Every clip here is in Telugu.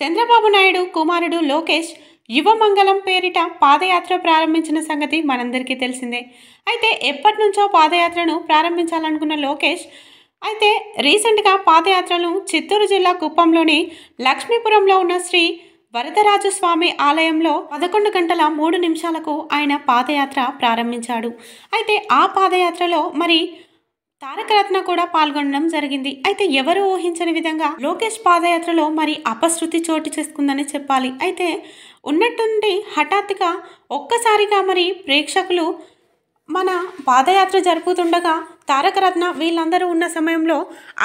చంద్రబాబు నాయుడు కుమారుడు లోకేష్ యువమంగళం పేరిట పాదయాత్ర ప్రారంభించిన సంగతి మనందరికీ తెలిసిందే అయితే ఎప్పటి నుంచో పాదయాత్రను ప్రారంభించాలనుకున్న లోకేష్ అయితే రీసెంట్గా పాదయాత్రను చిత్తూరు జిల్లా కుప్పంలోని లక్ష్మీపురంలో ఉన్న శ్రీ వరదరాజస్వామి ఆలయంలో పదకొండు గంటల మూడు నిమిషాలకు ఆయన పాదయాత్ర ప్రారంభించాడు అయితే ఆ పాదయాత్రలో మరి తారక రత్న కూడా పాల్గొనడం జరిగింది అయితే ఎవరు ఊహించని విధంగా లోకేష్ పాదయాత్రలో మరి అపశృతి చోటు చేసుకుందని చెప్పాలి అయితే ఉన్నట్టుండి హఠాత్తుగా ఒక్కసారిగా మరి ప్రేక్షకులు మన పాదయాత్ర జరుపుతుండగా తారక రత్న వీళ్ళందరూ ఉన్న సమయంలో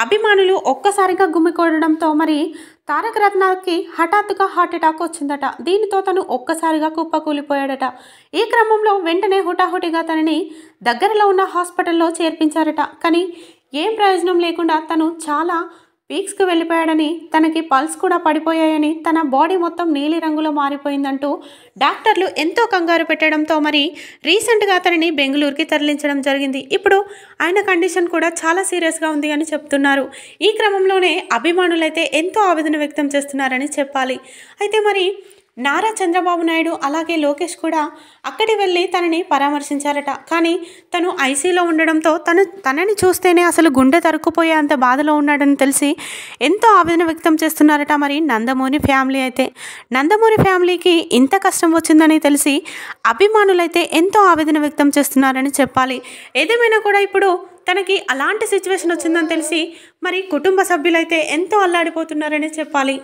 అభిమానులు ఒక్కసారిగా గుమ్మికొడడంతో మరి తారకరత్నకి హఠాత్తుగా హార్ట్అటాక్ వచ్చిందట దీనితో తను ఒక్కసారిగా కుప్పకూలిపోయాడట ఈ క్రమంలో వెంటనే హుటాహుటిగా తనని దగ్గరలో ఉన్న హాస్పిటల్లో చేర్పించారట కానీ ఏం ప్రయోజనం లేకుండా తను చాలా పీక్స్కి వెళ్ళిపోయాడని తనకి పల్స్ కూడా పడిపోయాయని తన బాడీ మొత్తం నీలిరంగులో మారిపోయిందంటూ డాక్టర్లు ఎంతో కంగారు పెట్టడంతో మరి రీసెంట్గా అతనిని బెంగళూరుకి తరలించడం జరిగింది ఇప్పుడు ఆయన కండిషన్ కూడా చాలా సీరియస్గా ఉంది అని చెప్తున్నారు ఈ క్రమంలోనే అభిమానులైతే ఎంతో ఆవేదన వ్యక్తం చేస్తున్నారని చెప్పాలి అయితే మరి నారా చంద్రబాబు నాయుడు అలాగే లోకేష్ కూడా అక్కడి వెళ్ళి తనని పరామర్శించారట కానీ తను ఐసీలో ఉండడంతో తను తనని చూస్తేనే అసలు గుండె తరుక్కుపోయే అంత బాధలో ఉన్నాడని తెలిసి ఎంతో ఆవేదన వ్యక్తం చేస్తున్నారట మరి నందమూరి ఫ్యామిలీ అయితే నందమూరి ఫ్యామిలీకి ఇంత కష్టం వచ్చిందని తెలిసి అభిమానులైతే ఎంతో ఆవేదన వ్యక్తం చేస్తున్నారని చెప్పాలి ఏదేమైనా కూడా ఇప్పుడు తనకి అలాంటి సిచ్యువేషన్ వచ్చిందని తెలిసి మరి కుటుంబ సభ్యులైతే ఎంతో అల్లాడిపోతున్నారని చెప్పాలి